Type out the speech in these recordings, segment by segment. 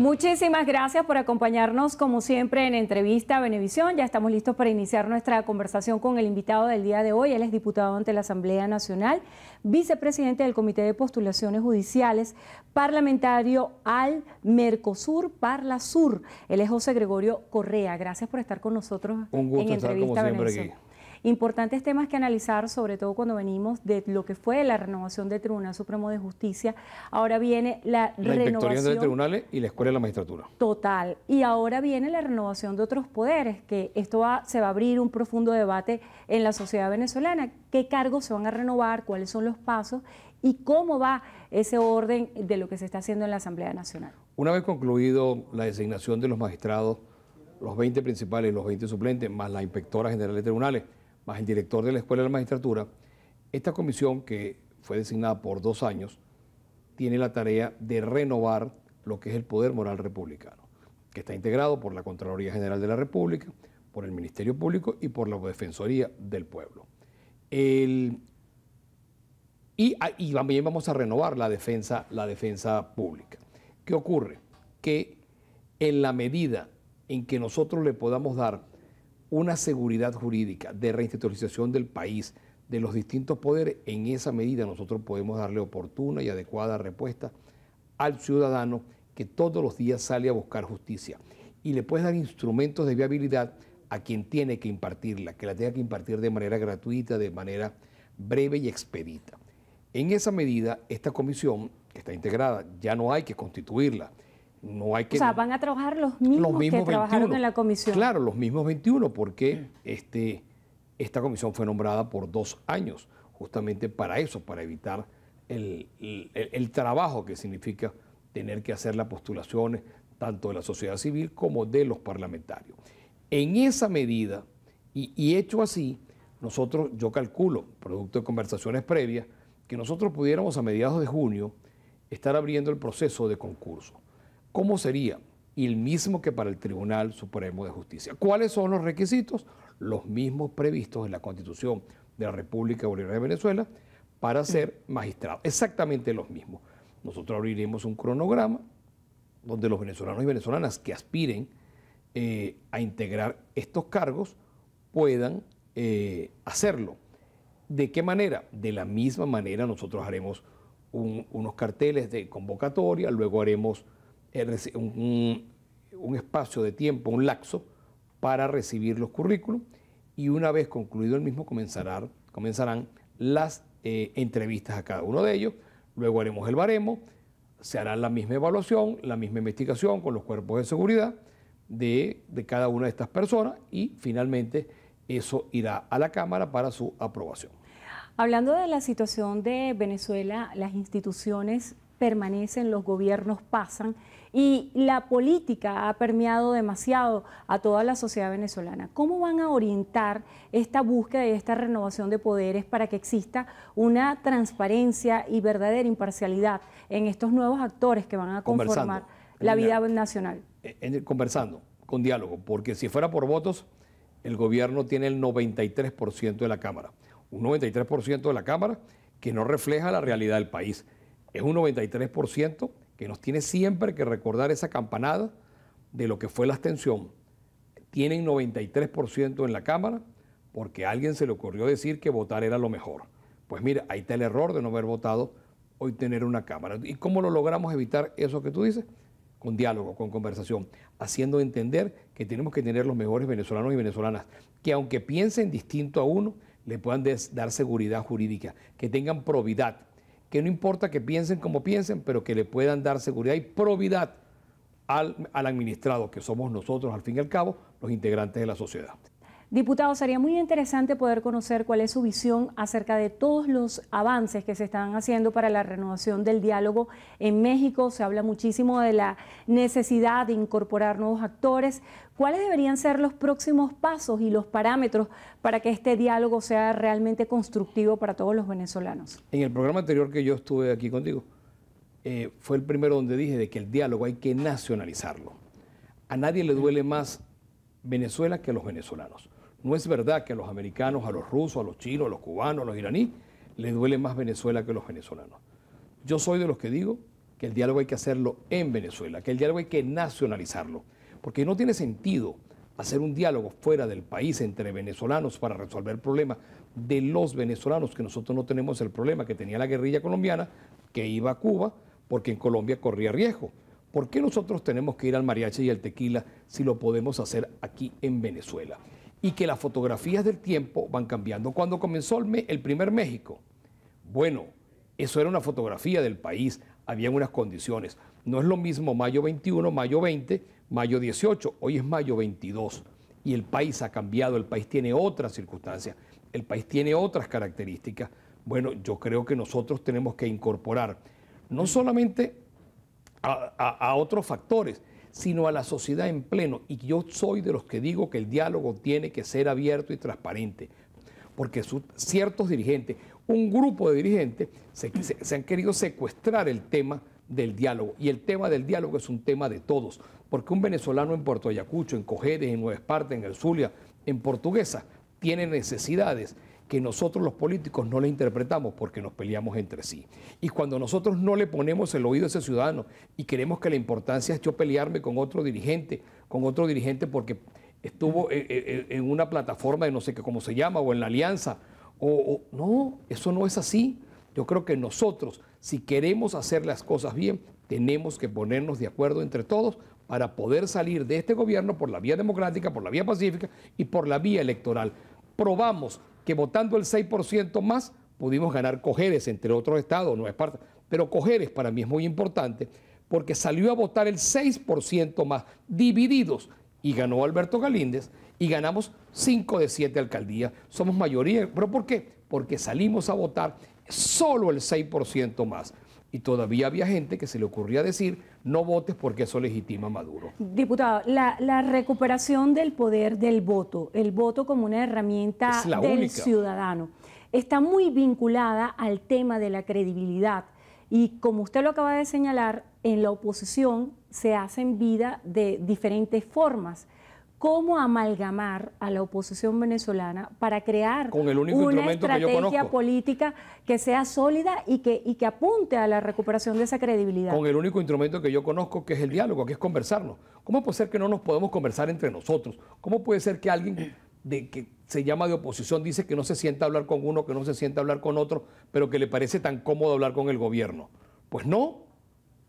Muchísimas gracias por acompañarnos como siempre en entrevista a Benevisión. Ya estamos listos para iniciar nuestra conversación con el invitado del día de hoy. Él es diputado ante la Asamblea Nacional, vicepresidente del Comité de Postulaciones Judiciales, parlamentario al Mercosur Parla Sur. Él es José Gregorio Correa. Gracias por estar con nosotros en entrevista a Importantes temas que analizar, sobre todo cuando venimos de lo que fue la renovación del Tribunal Supremo de Justicia. Ahora viene la, la renovación. de tribunales y la Escuela de la Magistratura. Total. Y ahora viene la renovación de otros poderes, que esto se va a abrir un profundo debate en la sociedad venezolana. ¿Qué cargos se van a renovar? ¿Cuáles son los pasos? ¿Y cómo va ese orden de lo que se está haciendo en la Asamblea Nacional? Una vez concluido la designación de los magistrados, los 20 principales y los 20 suplentes, más la inspectora general de tribunales, más el director de la Escuela de la Magistratura, esta comisión que fue designada por dos años, tiene la tarea de renovar lo que es el poder moral republicano, que está integrado por la Contraloría General de la República, por el Ministerio Público y por la Defensoría del Pueblo. y, ah, y, vamos a renovar la defensa, la defensa pública. ¿Qué ocurre? Que en la medida en que nosotros le podamos dar una seguridad jurídica de reinstitucionalización del país, de los distintos poderes, en esa medida nosotros podemos darle oportuna y adecuada respuesta al ciudadano que todos los días sale a buscar justicia. Y le puedes dar instrumentos de viabilidad a quien tiene que impartirla, que la tenga que impartir de manera gratuita, de manera breve y expedita. En esa medida, esta comisión, está integrada, ya no hay que constituirla, no hay que... O sea, van a trabajar los mismos, los mismos que trabajaron en la comisión. Claro, los mismos 21, porque este, esta comisión fue nombrada por dos años, justamente para eso, para evitar el, trabajo que significa tener que hacer las postulaciones tanto de la sociedad civil como de los parlamentarios. En esa medida, y, y hecho así, nosotros, yo calculo, producto de conversaciones previas, que nosotros pudiéramos a mediados de junio estar abriendo el proceso de concurso. ¿Cómo sería? el mismo que para el Tribunal Supremo de Justicia. ¿Cuáles son los requisitos? Los mismos previstos en la Constitución de la República Bolivariana de Venezuela para ser magistrado. Exactamente los mismos. Nosotros abriremos un cronograma donde los venezolanos y venezolanas que aspiren eh, a integrar estos cargos puedan eh, hacerlo. ¿De qué manera? De la misma manera nosotros haremos unos carteles de convocatoria, luego haremos un, espacio de tiempo, un laxo, para recibir los currículum y una vez concluido el mismo comenzarán las eh, entrevistas a cada uno de ellos, luego haremos el baremo, se hará la misma evaluación, la misma investigación con los cuerpos de seguridad de, de cada una de estas personas y finalmente eso irá a la Cámara para su aprobación. Hablando de la situación de Venezuela, las instituciones permanecen, los gobiernos pasan y la política ha permeado demasiado a toda la sociedad venezolana. ¿Cómo van a orientar esta búsqueda y esta renovación de poderes para que exista una transparencia y verdadera imparcialidad en estos nuevos actores que van a conformar la vida nacional? Eh, conversando, con diálogo, porque si fuera por votos, el gobierno tiene el 93% de la Cámara. Un 93% de la Cámara que no refleja la realidad del país es un 93% que nos tiene siempre que recordar esa campanada de lo que fue la abstención. Tienen 93% en la Cámara porque a alguien se le ocurrió decir que votar era lo mejor. Pues mira, ahí está el error de no haber votado hoy tener una Cámara. ¿Y cómo lo logramos evitar eso que tú dices? Con diálogo, con conversación, haciendo entender que tenemos que tener los mejores venezolanos y venezolanas, que aunque piensen distinto a uno, le puedan dar seguridad jurídica, que tengan probidad, que no importa que piensen como piensen, pero que le puedan dar seguridad y probidad al, administrado, que somos nosotros, al fin y al cabo, los integrantes de la sociedad. Diputado, sería muy interesante poder conocer cuál es su visión acerca de todos los avances que se están haciendo para la renovación del diálogo en México. Se habla muchísimo de la necesidad de incorporar nuevos actores. ¿Cuáles deberían ser los próximos pasos y los parámetros para que este diálogo sea realmente constructivo para todos los venezolanos? En el programa anterior que yo estuve aquí contigo, eh, fue el primero donde dije de que el diálogo hay que nacionalizarlo. A nadie le duele más Venezuela que a los venezolanos. No es verdad que a los americanos, a los rusos, a los chinos, a los cubanos, a los iraníes, les duele más Venezuela que a los venezolanos. Yo soy de los que digo que el diálogo hay que hacerlo en Venezuela, que el diálogo hay que nacionalizarlo, porque no tiene sentido hacer un diálogo fuera del país entre venezolanos para resolver el problema de los venezolanos, que nosotros no tenemos el problema que tenía la guerrilla colombiana, que iba a Cuba, porque en Colombia corría riesgo. ¿Por qué nosotros tenemos que ir al mariachi y al tequila si lo podemos hacer aquí en Venezuela? y que las fotografías del tiempo van cambiando. Cuando comenzó el, primer México, bueno, eso era una fotografía del país, Había unas condiciones. No es lo mismo mayo 21, mayo 20, mayo 18, hoy es mayo 22 y el país ha cambiado, el país tiene otras circunstancias, el país tiene otras características. Bueno, yo creo que nosotros tenemos que incorporar no solamente a otros factores, sino a la sociedad en pleno. Y yo soy de los que digo que el diálogo tiene que ser abierto y transparente, porque ciertos dirigentes, un grupo de dirigentes, se, han querido secuestrar el tema del diálogo. Y el tema del diálogo es un tema de todos, porque un venezolano en Puerto Ayacucho, en Cojedes, en Nueva Esparta, en el Zulia, en Portuguesa, tiene necesidades que nosotros los políticos no le interpretamos porque nos peleamos entre sí. Y cuando nosotros no le ponemos el oído a ese ciudadano y queremos que la importancia es yo pelearme con otro dirigente, con otro dirigente porque estuvo eh, eh, eh, en una plataforma de no sé qué cómo se llama, o en la alianza, o no, eso no es así. Yo creo que nosotros, si queremos hacer las cosas bien, tenemos que ponernos de acuerdo entre todos para poder salir de este gobierno por la vía democrática, por la vía pacífica y por la vía electoral. Probamos que votando el 6% más pudimos ganar cogeres entre otros estados, no es parte, pero cogeres para mí es muy importante porque salió a votar el 6% más, divididos, y ganó Alberto Galíndez, y ganamos 5 de 7 alcaldías. Somos mayoría. ¿Pero por qué? Porque salimos a votar solo el 6% más y todavía había gente que se le ocurría decir no votes porque eso legitima a Maduro. Diputado, la, recuperación del poder del voto, el voto como una herramienta del ciudadano, está muy vinculada al tema de la credibilidad. Y como usted lo acaba de señalar, en la oposición se hacen vida de diferentes formas cómo amalgamar a la oposición venezolana para crear una estrategia política que sea sólida y que, apunte a la recuperación de esa credibilidad. Con el único instrumento que yo conozco, que es el diálogo, que es conversarnos. ¿Cómo puede ser que no nos podemos conversar entre nosotros? ¿Cómo puede ser que alguien de, que se llama de oposición dice que no se sienta a hablar con uno, que no se sienta a hablar con otro, pero que le parece tan cómodo hablar con el gobierno? Pues no,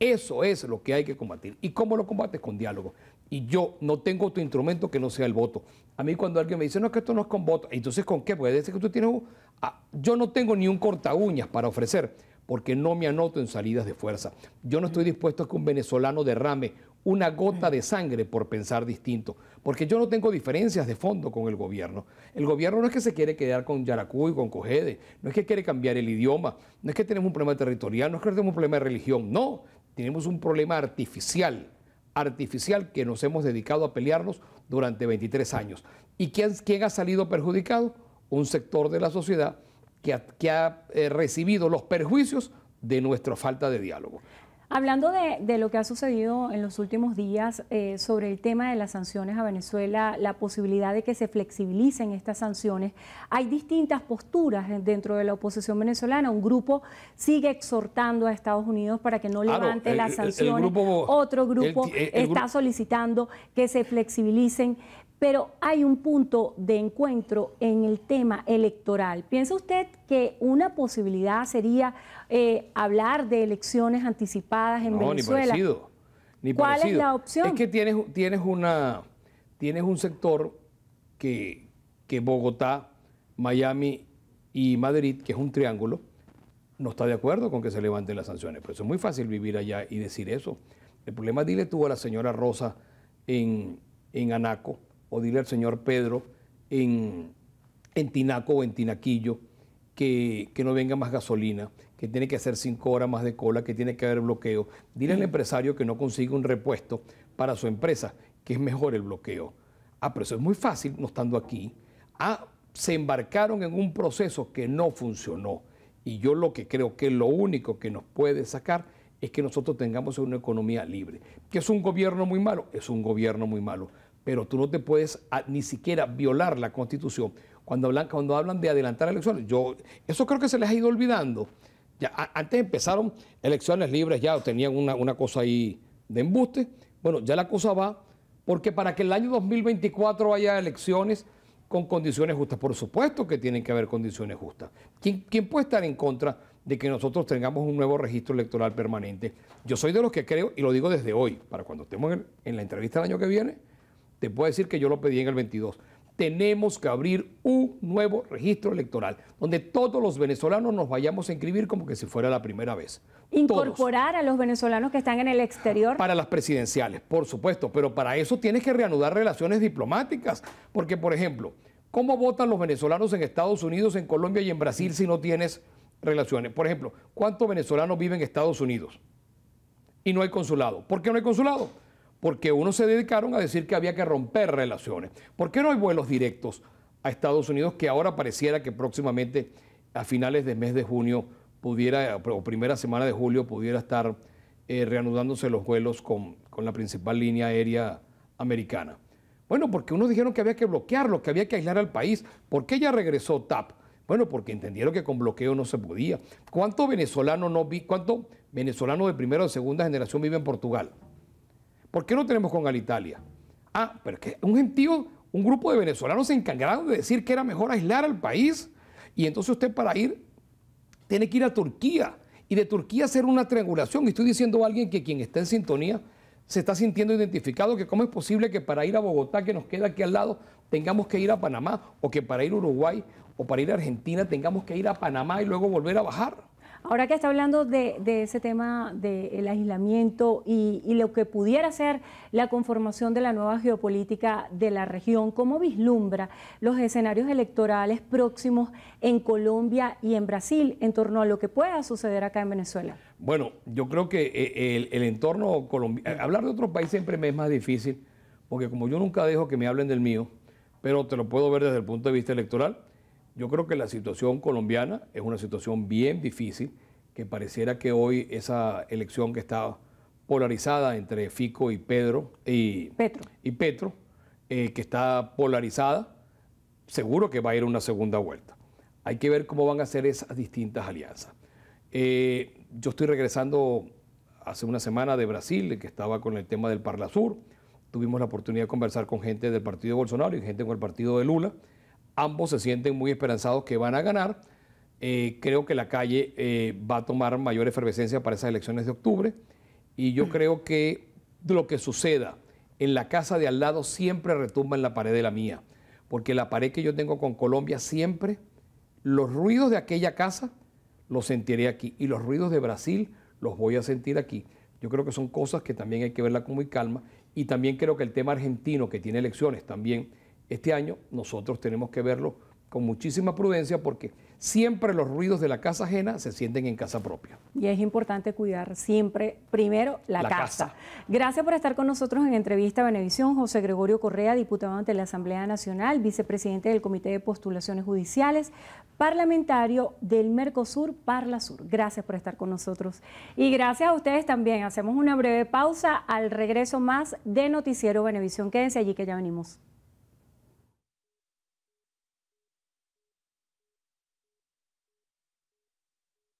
eso es lo que hay que combatir. ¿Y cómo lo combates? Con diálogo y yo no tengo otro instrumento que no sea el voto. A mí cuando alguien me dice, no, es que esto no es con voto, entonces ¿con qué? Puede decir que tú tienes... Un... Ah, yo no tengo ni un corta para ofrecer, porque no me anoto en salidas de fuerza. Yo no estoy dispuesto a que un venezolano derrame una gota de sangre por pensar distinto, porque yo no tengo diferencias de fondo con el gobierno. El gobierno no es que se quiere quedar con Yaracuy, con Cogede, no es que quiere cambiar el idioma, no es que tenemos un problema territorial, no es que tenemos un problema de religión, no, tenemos un problema artificial artificial que nos hemos dedicado a pelearnos durante 23 años. ¿Y quién, ha salido perjudicado? Un sector de la sociedad que ha, que ha eh, recibido los perjuicios de nuestra falta de diálogo. Hablando de, lo que ha sucedido en los últimos días eh, sobre el tema de las sanciones a Venezuela, la posibilidad de que se flexibilicen estas sanciones, hay distintas posturas dentro de la oposición venezolana. Un grupo sigue exhortando a Estados Unidos para que no levante las sanciones. Otro grupo está solicitando que se flexibilicen pero hay un punto de encuentro en el tema electoral. ¿Piensa usted que una posibilidad sería eh, hablar de elecciones anticipadas en no, Venezuela? Ni parecido, ni ¿Cuál es la opción? Es que tienes, una, un sector que, Bogotá, Miami y Madrid, que es un triángulo, no está de acuerdo con que se levanten las sanciones. Pero eso es muy fácil vivir allá y decir eso. El problema, dile tú a la señora Rosa en Anaco, o dile al señor Pedro en, Tinaco o en Tinaquillo que, no venga más gasolina, que tiene que hacer cinco horas más de cola, que tiene que haber bloqueo. Dile al empresario que no consigue un repuesto para su empresa, que es mejor el bloqueo. Ah, pero eso es muy fácil no estando aquí. Ah, se embarcaron en un proceso que no funcionó. Y yo lo que creo que lo único que nos puede sacar es que nosotros tengamos una economía libre. ¿Que es un gobierno muy malo? Es un gobierno muy malo pero tú no te puedes ah, ni siquiera violar la Constitución. Cuando hablan, cuando hablan de adelantar elecciones, yo eso creo que se les ha ido olvidando. antes empezaron elecciones libres, ya tenían una, cosa ahí de embuste. Bueno, ya la cosa va porque para que el año 2024 haya elecciones con condiciones justas, por supuesto que tienen que haber condiciones justas. ¿Quién, puede estar en contra de que nosotros tengamos un nuevo registro electoral permanente? Yo soy de los que creo, y lo digo desde hoy, para cuando estemos en, en la entrevista el año que viene, te puedo decir que yo lo pedí en el 22. Tenemos que abrir un nuevo registro electoral, donde todos los venezolanos nos vayamos a inscribir como que si fuera la primera vez. Incorporar a los venezolanos que están en el exterior. Para las presidenciales, por supuesto, pero para eso tienes que reanudar relaciones diplomáticas, porque por ejemplo, ¿cómo votan los venezolanos en Estados Unidos, en Colombia y en Brasil si no tienes relaciones? Por ejemplo, ¿cuántos venezolanos viven en Estados Unidos? y no hay consulado. ¿Por qué no hay consulado? porque unos se dedicaron a decir que había que romper relaciones. ¿Por qué no hay vuelos directos a Estados Unidos que ahora pareciera que próximamente a finales del mes de junio pudiera, o primera semana de julio, pudiera estar eh, reanudándose los vuelos con, la principal línea aérea americana? Bueno, porque unos dijeron que había que bloquearlo, que había que aislar al país. ¿Por qué ya regresó TAP? Bueno, porque entendieron que con bloqueo no se podía. ¿Cuántos venezolanos no cuánto venezolano de primera o segunda generación vive en Portugal? ¿Por qué no tenemos con Alitalia? Ah, pero que un gentío, un grupo de venezolanos se encargaron de decir que era mejor aislar al país. Y entonces usted para ir tiene que ir a Turquía y de Turquía hacer una triangulación. Y estoy diciendo a alguien que quien está en sintonía se está sintiendo identificado, que cómo es posible que para ir a Bogotá, que nos queda aquí al lado, tengamos que ir a Panamá, o que para ir a Uruguay o para ir a Argentina tengamos que ir a Panamá y luego volver a bajar. Ahora que está hablando de, ese tema del aislamiento y, lo que pudiera ser la conformación de la nueva geopolítica de la región, ¿cómo vislumbra los escenarios electorales próximos en Colombia y en Brasil en torno a lo que pueda suceder acá en Venezuela? Bueno, yo creo que eh, el, el entorno colombiano, eh, hablar de otro país siempre me es más difícil, porque como yo nunca dejo que me hablen del mío, pero te lo puedo ver desde el punto de vista electoral. Yo creo que la situación colombiana es una situación bien difícil, que pareciera que hoy esa elección que está polarizada entre Fico y Pedro y Petro, y eh, que está polarizada, seguro que va a ir a una segunda vuelta. Hay que ver cómo van a ser esas distintas alianzas. Eh, yo estoy regresando hace una semana de Brasil, que estaba con el tema del Parla Sur, Tuvimos la oportunidad de conversar con gente del partido de Bolsonaro y gente con el partido de Lula. Ambos se sienten muy esperanzados que van a ganar. Eh, creo que la calle eh, va a tomar mayor efervescencia para esas elecciones de octubre. Y yo mm. creo que lo que suceda en la casa de al lado siempre retumba en la pared de la mía. Porque la pared que yo tengo con Colombia siempre, los ruidos de aquella casa los sentiré aquí. Y los ruidos de Brasil los voy a sentir aquí. Yo creo que son cosas que también hay que verla con muy calma. Y también creo que el tema argentino, que tiene elecciones también, este año nosotros tenemos que verlo con muchísima prudencia porque siempre los ruidos de la casa ajena se sienten en casa propia. Y es importante cuidar siempre primero la, casa. Gracias por estar con nosotros en entrevista a Benevisión. José Gregorio Correa, diputado ante la Asamblea Nacional, vicepresidente del Comité de Postulaciones Judiciales, parlamentario del Mercosur Parla Sur. Gracias por estar con nosotros. Y gracias a ustedes también. Hacemos una breve pausa al regreso más de Noticiero Benevisión. Quédense allí que ya venimos.